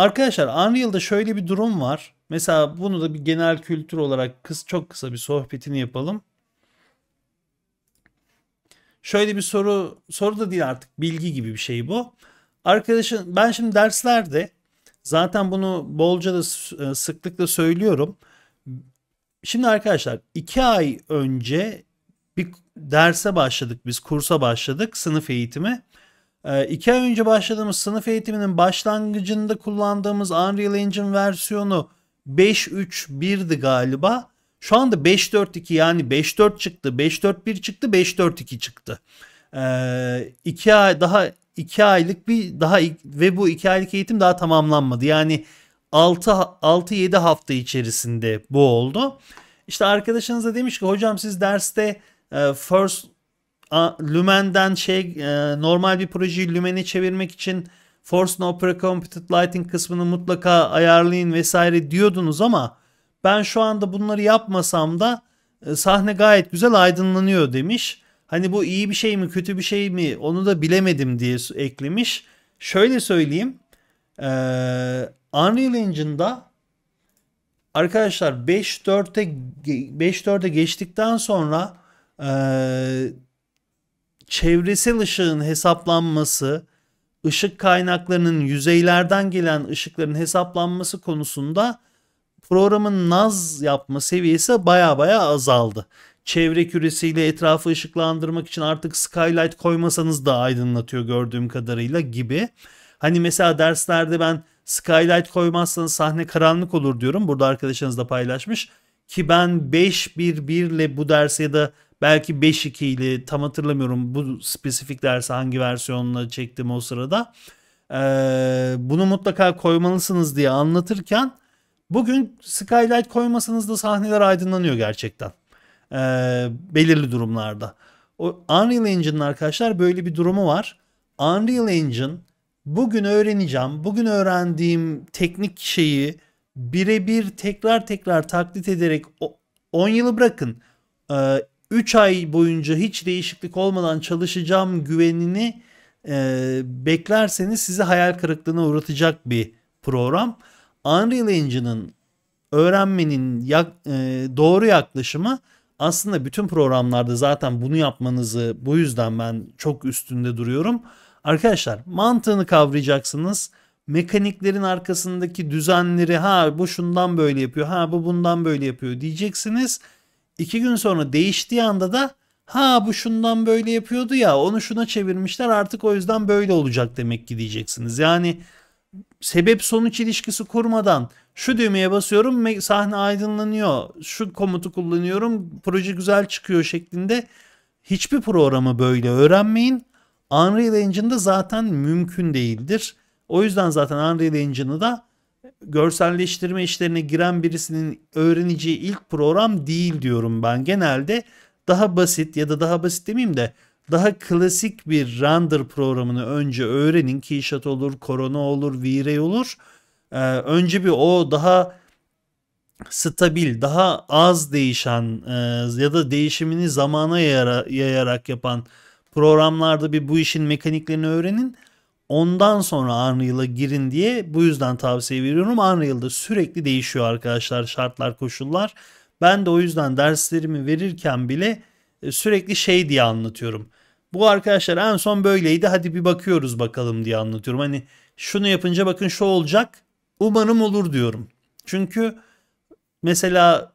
Arkadaşlar Unreal'da şöyle bir durum var. Mesela bunu da bir genel kültür olarak kıs çok kısa bir sohbetini yapalım. Şöyle bir soru, soru da değil artık bilgi gibi bir şey bu. Arkadaşın ben şimdi derslerde zaten bunu bolca da e, sıklıkla söylüyorum. Şimdi arkadaşlar iki ay önce bir derse başladık biz kursa başladık sınıf eğitimi. Ee, iki ay önce başladığımız sınıf eğitiminin başlangıcında kullandığımız Unreal Engine versiyonu 5.3.1'di galiba. Şu anda 5.4.2 yani 5.4 çıktı, 5.4.1 çıktı, 5.4.2 çıktı. Ee, ay daha 2 aylık bir daha ve bu 2 aylık eğitim daha tamamlanmadı. Yani 6 6 7 hafta içerisinde bu oldu. İşte arkadaşınız da demiş ki hocam siz derste e, first Lumen'den şey e, normal bir projeyi Lumen'e çevirmek için Force No Precomputed Lighting kısmını mutlaka ayarlayın vesaire diyordunuz ama ben şu anda bunları yapmasam da e, sahne gayet güzel aydınlanıyor demiş. Hani bu iyi bir şey mi kötü bir şey mi onu da bilemedim diye eklemiş. Şöyle söyleyeyim. E, Unreal Engine'da arkadaşlar 5.4'e 5.4'e geçtikten sonra e, çevresel ışığın hesaplanması, ışık kaynaklarının yüzeylerden gelen ışıkların hesaplanması konusunda programın naz yapma seviyesi baya baya azaldı. Çevre küresiyle etrafı ışıklandırmak için artık skylight koymasanız da aydınlatıyor gördüğüm kadarıyla gibi. Hani mesela derslerde ben skylight koymazsanız sahne karanlık olur diyorum. Burada arkadaşınız da paylaşmış. Ki ben 5-1-1 ile bu derse ya da Belki 5.2'li tam hatırlamıyorum bu spesifik dersi hangi versiyonla çektim o sırada. Ee, bunu mutlaka koymalısınız diye anlatırken bugün skylight koymasanız da sahneler aydınlanıyor gerçekten. Ee, belirli durumlarda. O Unreal Engine'ın arkadaşlar böyle bir durumu var. Unreal Engine bugün öğreneceğim, bugün öğrendiğim teknik şeyi birebir tekrar tekrar taklit ederek 10 yılı bırakın. Ee, 3 ay boyunca hiç değişiklik olmadan çalışacağım güvenini e, beklerseniz sizi hayal kırıklığına uğratacak bir program. Unreal Engine'ın öğrenmenin yak, e, doğru yaklaşımı aslında bütün programlarda zaten bunu yapmanızı bu yüzden ben çok üstünde duruyorum. Arkadaşlar mantığını kavrayacaksınız. Mekaniklerin arkasındaki düzenleri ha bu şundan böyle yapıyor ha bu bundan böyle yapıyor diyeceksiniz iki gün sonra değiştiği anda da ha bu şundan böyle yapıyordu ya onu şuna çevirmişler artık o yüzden böyle olacak demek ki diyeceksiniz. Yani sebep sonuç ilişkisi kurmadan şu düğmeye basıyorum sahne aydınlanıyor şu komutu kullanıyorum proje güzel çıkıyor şeklinde hiçbir programı böyle öğrenmeyin. Unreal Engine'da zaten mümkün değildir. O yüzden zaten Unreal Engine'ı da görselleştirme işlerine giren birisinin öğreneceği ilk program değil diyorum ben. Genelde daha basit ya da daha basit demeyeyim de daha klasik bir render programını önce öğrenin. Keyshot olur, Corona olur, V-Ray olur. Ee, önce bir o daha stabil, daha az değişen e, ya da değişimini zamana yayara, yayarak yapan programlarda bir bu işin mekaniklerini öğrenin ondan sonra Unreal'a girin diye bu yüzden tavsiye veriyorum. Unreal'da sürekli değişiyor arkadaşlar şartlar koşullar. Ben de o yüzden derslerimi verirken bile e, sürekli şey diye anlatıyorum. Bu arkadaşlar en son böyleydi hadi bir bakıyoruz bakalım diye anlatıyorum. Hani şunu yapınca bakın şu olacak umarım olur diyorum. Çünkü mesela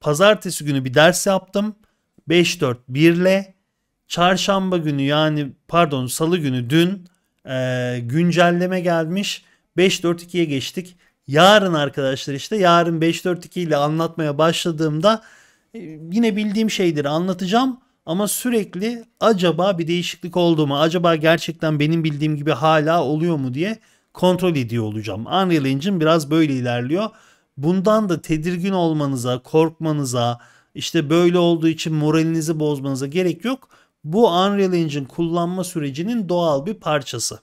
pazartesi günü bir ders yaptım 5-4-1 ile çarşamba günü yani pardon salı günü dün e, güncelleme gelmiş. 542'ye geçtik. Yarın arkadaşlar işte yarın 542 ile anlatmaya başladığımda e, yine bildiğim şeydir anlatacağım. Ama sürekli acaba bir değişiklik oldu mu? Acaba gerçekten benim bildiğim gibi hala oluyor mu diye kontrol ediyor olacağım. Unreal Engine biraz böyle ilerliyor. Bundan da tedirgin olmanıza, korkmanıza, işte böyle olduğu için moralinizi bozmanıza gerek yok bu Unreal Engine kullanma sürecinin doğal bir parçası.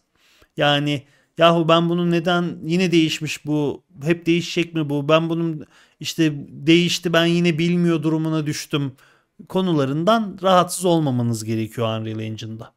Yani yahu ben bunu neden yine değişmiş bu hep değişecek mi bu ben bunun işte değişti ben yine bilmiyor durumuna düştüm konularından rahatsız olmamanız gerekiyor Unreal Engine'da.